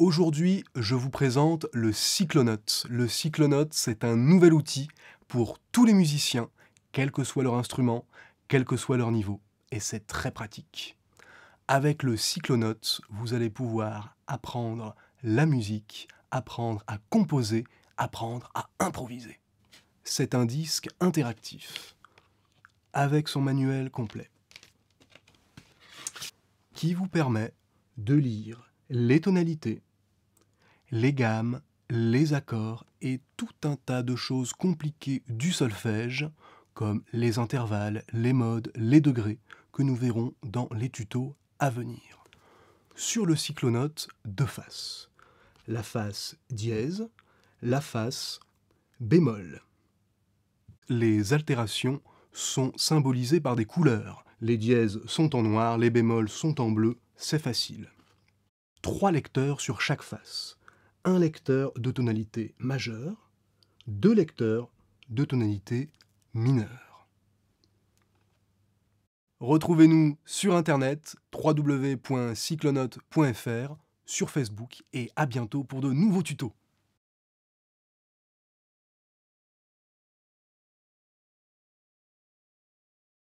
Aujourd'hui, je vous présente le Cyclonote. Le Cyclonote, c'est un nouvel outil pour tous les musiciens, quel que soit leur instrument, quel que soit leur niveau. Et c'est très pratique. Avec le Cyclonote, vous allez pouvoir apprendre la musique, apprendre à composer, apprendre à improviser. C'est un disque interactif, avec son manuel complet, qui vous permet de lire les tonalités, les gammes, les accords et tout un tas de choses compliquées du solfège, comme les intervalles, les modes, les degrés, que nous verrons dans les tutos à venir. Sur le cyclonote, deux faces. La face dièse, la face bémol. Les altérations sont symbolisées par des couleurs. Les dièses sont en noir, les bémols sont en bleu, c'est facile. Trois lecteurs sur chaque face un lecteur de tonalité majeure, deux lecteurs de tonalité mineure. Retrouvez-nous sur internet www.cyclonote.fr, sur Facebook et à bientôt pour de nouveaux tutos.